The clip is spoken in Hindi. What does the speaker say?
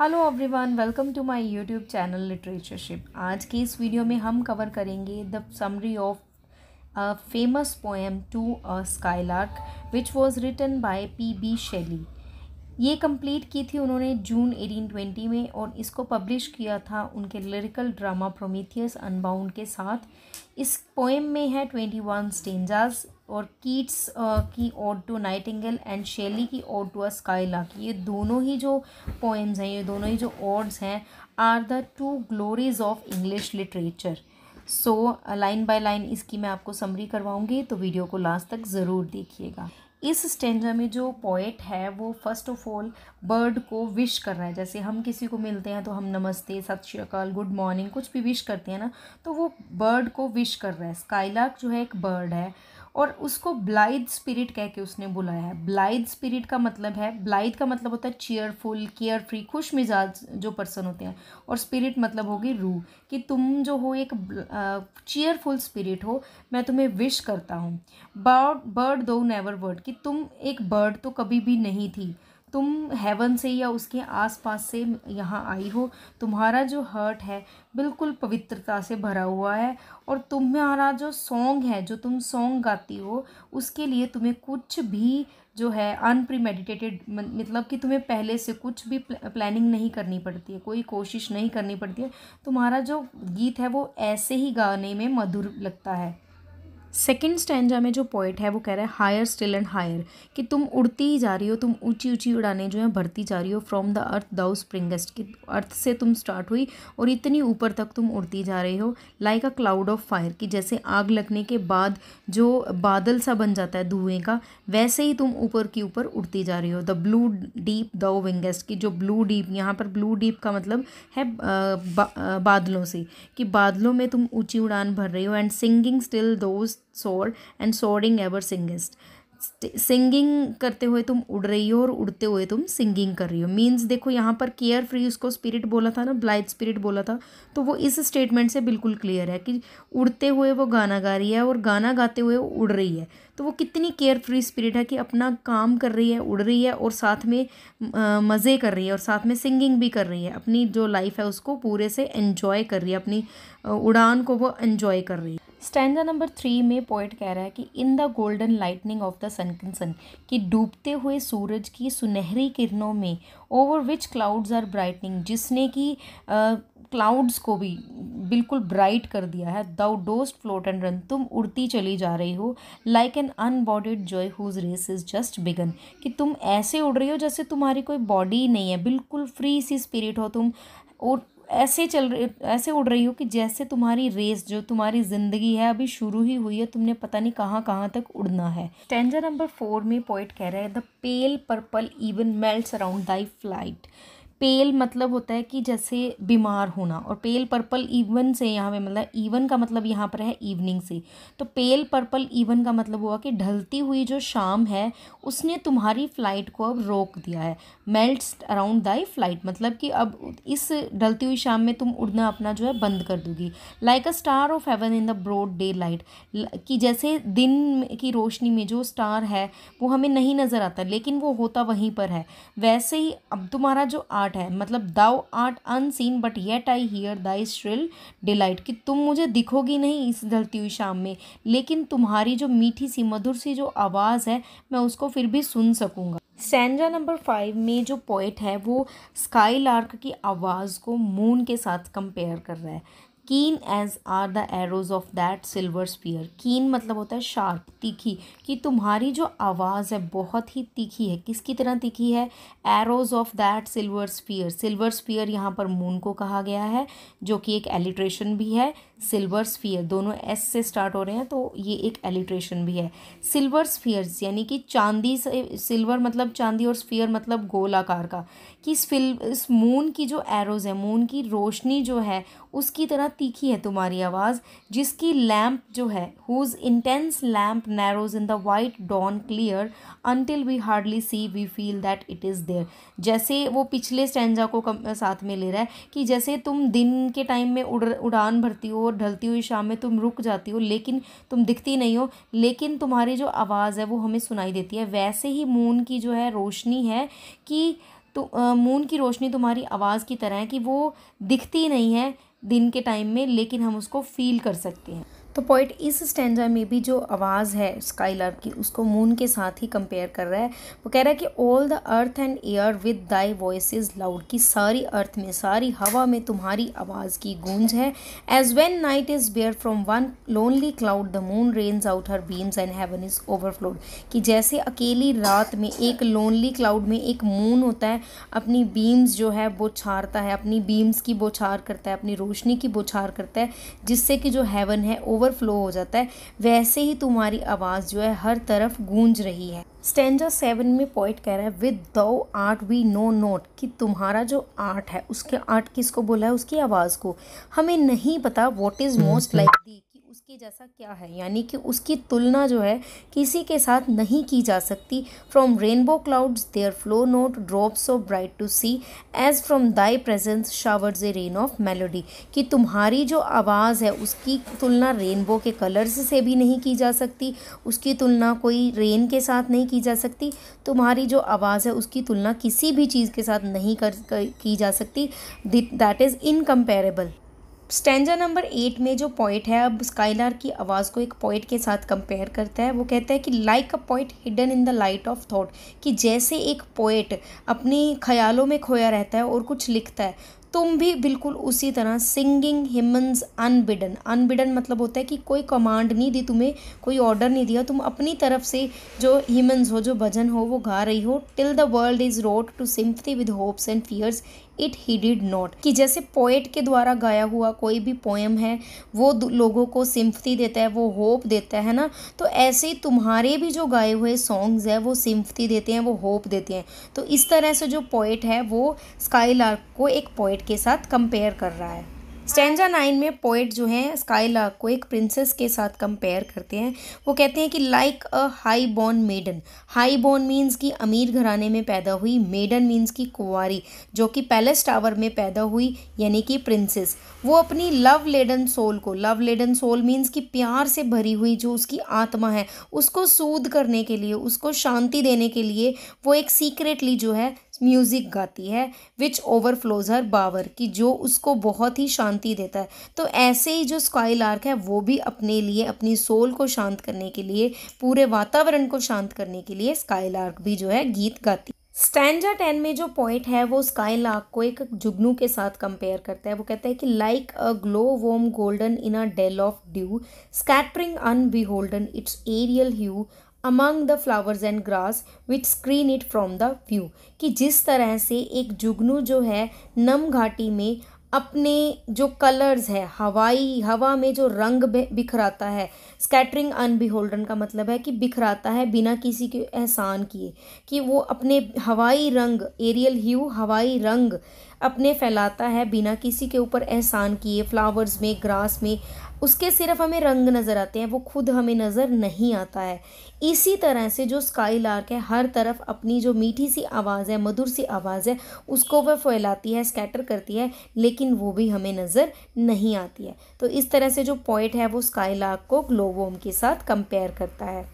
hello everyone welcome to my YouTube channel literatureship आज के इस वीडियो में हम कवर करेंगे the summary of a famous poem to a skylark which was written by P B Shelley ये कंप्लीट की थी उन्होंने जून 1820 में और इसको पब्लिश किया था उनके लिरिकल ड्रामा प्रोमीथियस अनबाउंड के साथ इस पोएम में है ट्वेंटी स्टेंजाज और कीट्स की ode to nightingale and Shelley की ode to a sky lark ये दोनों ही जो पोएम्स हैं ये दोनों ही जो ओड्स हैं are the two glories of English literature so line by line इसकी मैं आपको समरी करवाऊंगी तो वीडियो को लास्ट तक ज़रूर देखिएगा इस स्टेंजा में जो पोइट है वो फर्स्ट ऑफ ऑल बर्ड को विश कर रहा है जैसे हम किसी को मिलते हैं तो हम नमस्ते सत श्रीकाल गुड मॉर्निंग कुछ भी विश करते हैं ना तो वो बर्ड को विश कर रहा है स्काईलाक जो है एक बर्ड है और उसको ब्लाइथ स्पिरिट कह के उसने बुलाया है ब्लाइथ स्पिरिट का मतलब है ब्लाइथ का मतलब होता है चेयरफुल केयर फ्री खुश मिजाज जो पर्सन होते हैं और स्पिरिट मतलब होगी रू कि तुम जो हो एक चेयरफुल स्पिरिट हो मैं तुम्हें विश करता हूँ bird bird thou never wert कि तुम एक बर्ड तो कभी भी नहीं थी तुम हेवन से या उसके आसपास से यहाँ आई हो तुम्हारा जो हर्ट है बिल्कुल पवित्रता से भरा हुआ है और तुम्हारा जो सॉन्ग है जो तुम सॉन्ग गाती हो उसके लिए तुम्हें कुछ भी जो है अनप्रीमेडिटेटेड मतलब कि तुम्हें पहले से कुछ भी प्लानिंग नहीं करनी पड़ती है कोई कोशिश नहीं करनी पड़ती है तुम्हारा जो गीत है वो ऐसे ही गाने में मधुर लगता है सेकेंड स्टैंडा में जो पॉइंट है वो कह रहा है हायर स्टिल एंड हायर कि तुम उड़ती ही जा रही हो तुम ऊंची ऊंची उड़ाने जो है भरती जा रही हो फ्रॉम द अर्थ दाउ स्प्रिंगेस्ट कि अर्थ से तुम स्टार्ट हुई और इतनी ऊपर तक तुम उड़ती जा रही हो like a cloud of fire कि जैसे आग लगने के बाद जो बादल सा बन जाता है धुएँ का वैसे ही तुम ऊपर की ऊपर उड़ती जा रही हो the blue deep thou wingest कि जो ब्लू डीप यहाँ पर ब्लू डीप का मतलब है बादलों से कि बादलों में तुम ऊँची उड़ान भर रही हो and singing still dost soar and soaring ever singest singing करते हुए तुम उड़ रही हो और उड़ते हुए तुम सिंगिंग कर रही हो मीन्स देखो यहाँ पर केयर फ्री उसको स्पिरिट बोला था ना ब्लाइट स्पिरिट बोला था तो वो इस स्टेटमेंट से बिल्कुल क्लियर है कि उड़ते हुए वो गाना गा रही है और गाना गाते हुए वो उड़ रही है तो वो कितनी केयर फ्री स्पिरिट है कि अपना काम कर रही है उड़ रही है और साथ में मज़े कर रही है और साथ में सिंगिंग भी कर रही है अपनी जो लाइफ है उसको पूरे से एन्जॉय कर रही है अपनी उड़ान को वो एन्जॉय कर रही है स्टैंडा नंबर थ्री में पोइट कह रहा है कि in the golden lightning of the sunken sun कि डूबते हुए सूरज की सुनहरी किरणों में over which clouds are brightening जिसने कि क्लाउड्स को भी बिल्कुल ब्राइट कर दिया है thou dost float and run तुम उड़ती चली जा रही हो like an unbodied joy whose race is just begun कि तुम ऐसे उड़ रही हो जैसे तुम्हारी कोई बॉडी नहीं है बिल्कुल फ्री सी स्पिरिट हो तुम और ऐसे चल रही ऐसे उड़ रही हो कि जैसे तुम्हारी रेस जो तुम्हारी ज़िंदगी है अभी शुरू ही हुई है तुमने पता नहीं कहाँ कहाँ तक उड़ना है स्टेंजर नंबर फोर में पॉइंट कह रहा है the pale purple even melts around thy flight pale मतलब होता है कि जैसे बीमार होना और पेल पर्पल इवन से यहाँ पे मतलब इवन का मतलब यहाँ पर है इवनिंग से तो पेल पर्पल इवन का मतलब हुआ कि ढलती हुई जो शाम है उसने तुम्हारी फ़्लाइट को अब रोक दिया है मेल्ट अराउंड दाई फ्लाइट मतलब कि अब इस ढलती हुई शाम में तुम उड़ना अपना जो है बंद कर दोगी like a star of heaven in the broad daylight कि जैसे दिन की रोशनी में जो स्टार है वो हमें नहीं नज़र आता लेकिन वो होता वहीं पर है वैसे ही अब तुम्हारा जो आर्ट आर्ट है मतलब thou art unseen but yet I hear thy shrill delight कि तुम मुझे दिखोगी नहीं इस ढलती हुई शाम में लेकिन तुम्हारी जो मीठी सी मधुर सी जो आवाज़ है मैं उसको फिर भी सुन सकूँगा सेंजा नंबर फाइव में जो पोइट है वो स्काई लार्क की आवाज़ को मून के साथ कंपेयर कर रहा है keen as are the arrows of that silver sphere keen मतलब होता है शार्प तीखी कि तुम्हारी जो आवाज़ है बहुत ही तीखी है किसकी तरह तीखी है arrows of that silver sphere silver sphere यहाँ पर मून को कहा गया है जो कि एक एलिट्रेशन भी है सिल्वर स्पीयर दोनों एस से स्टार्ट हो रहे हैं तो ये एक एलिट्रेशन भी है सिल्वर स्पीयर्स यानी कि चांदी से सिल्वर मतलब चांदी और स्पीयर मतलब गोलाकार का कि इस इस मून की जो एरोज़ है मून की रोशनी जो है उसकी तरह तीखी है तुम्हारी आवाज़ जिसकी लैम्प जो है whose intense lamp narrows in the white dawn clear until we hardly see we feel that it is there जैसे वो पिछले स्टैंडा को कम, साथ में ले रहा है कि जैसे तुम दिन के टाइम में उड़ उड़ान भरती हो और ढलती हुई शाम में तुम रुक जाती हो लेकिन तुम दिखती नहीं हो लेकिन तुम्हारी जो आवाज़ है वो हमें सुनाई देती है वैसे ही मून की जो है रोशनी है कि तो मून की रोशनी तुम्हारी आवाज़ की तरह है कि वो दिखती नहीं है दिन के टाइम में लेकिन हम उसको फील कर सकते हैं तो पॉइंट इस स्टेंजा में भी जो आवाज़ है स्काई लव की उसको मून के साथ ही कंपेयर कर रहा है वो कह रहा है कि all the earth and air with thy voice loud की सारी अर्थ में सारी हवा में तुम्हारी आवाज़ की गूंज है as when night is bare from one lonely cloud the moon rains out her beams and heaven is overflowed कि जैसे अकेली रात में एक लोनली क्लाउड में एक मून होता है अपनी बीम्स जो है वो छारता है अपनी बीम्स की बोछार करता है अपनी रोशनी की बोछार करता है जिससे कि जो हैवन है ओवर ओवरफ्लो हो जाता है वैसे ही तुम्हारी आवाज़ जो है हर तरफ गूंज रही है स्टेंजा सेवन में पॉइंट कह रहा है विद दो आर्ट वी नो नोट कि तुम्हारा जो आर्ट है उसके आर्ट किसको बोला है उसकी आवाज़ को हमें नहीं पता what is most like thee उसके जैसा क्या है यानी कि उसकी तुलना जो है किसी के साथ नहीं की जा सकती from rainbow clouds there flow not drops of bright to see as from thy presence showers a rain of melody कि तुम्हारी जो आवाज़ है उसकी तुलना रेनबो के कलर्स से भी नहीं की जा सकती उसकी तुलना कोई रेन के साथ नहीं की जा सकती तुम्हारी जो आवाज़ है उसकी तुलना किसी भी चीज़ के साथ नहीं कर, कर की जा सकती that is incomparable stanza number eight में जो पॉइंट है अब स्काइलार की आवाज़ को एक पॉइंट के साथ कंपेयर करता है वो कहता है कि like a poet hidden in the light of thought कि जैसे एक पोइट अपने ख्यालों में खोया रहता है और कुछ लिखता है तुम भी बिल्कुल उसी तरह सिंगिंग हिमन्स अनबिडन अनबिडन मतलब होता है कि कोई कमांड नहीं दी तुम्हें कोई ऑर्डर नहीं दिया तुम अपनी तरफ से जो हिमन्स हो जो भजन हो वो गा रही हो till the world is wrought to sympathy with hopes and fears it heeded not कि जैसे पोएट के द्वारा गाया हुआ कोई भी पोएम है वो लोगों को सिम्फती देता है वो होप देता है ना तो ऐसे ही तुम्हारे भी जो गाए हुए सॉन्ग्स हैं वो सिम्फती देते हैं वो होप देते हैं तो इस तरह से जो पोइट है वो स्काई लार्क को एक पोइट के साथ कंपेयर कर रहा है स्टेंजा नाइन में पोइट जो हैं स्काईला को एक प्रिंसेस के साथ कंपेयर करते हैं वो कहते हैं कि like a high born maiden high born means कि अमीर घराने में पैदा हुई मेडन मीन्स की कुंवारी जो कि पैलेस टावर में पैदा हुई यानी कि प्रिंसेस वो अपनी लव लेडन सोल को लव लेडन सोल मीन्स कि प्यार से भरी हुई जो उसकी आत्मा है उसको सूद करने के लिए उसको शांति देने के लिए वो एक सीक्रेटली जो है म्यूज़िक गाती है विच ओवरफ्लोज हर बावर कि जो उसको बहुत ही शांति देता है तो ऐसे ही जो स्काई लार्क है वो भी अपने लिए अपनी सोल को शांत करने के लिए पूरे वातावरण को शांत करने के लिए स्काई लार्क भी जो है गीत गाती स्टैंडा टेन में जो पॉइंट है वो स्काई लार्क को एक जुगनू के साथ कंपेयर करता है वो कहता है कि like a glow worm golden in a dell of dew scattering unbeholden its aerial hue among the flowers and grass which screen it from the view कि जिस तरह से एक जुगनू जो है नम घाटी में अपने जो कलर्स है हवाई हवा में जो रंग बिखराता है स्कैटरिंग अनबिहोल्डन का मतलब है कि बिखराता है बिना किसी के एहसान किए कि वो अपने हवाई रंग एरियल ह्यू हवाई रंग अपने फैलाता है बिना किसी के ऊपर एहसान किए फ्लावर्स में ग्रास में उसके सिर्फ हमें रंग नज़र आते हैं वो खुद हमें नज़र नहीं आता है इसी तरह से जो स्काई लार्क है हर तरफ अपनी जो मीठी सी आवाज़ है मधुर सी आवाज़ है उसको वह फैलाती है स्कैटर करती है लेकिन वो भी हमें नज़र नहीं आती है तो इस तरह से जो पॉइंट है वो स्काई लार्क को ग्लोवोम के साथ कंपेयर करता है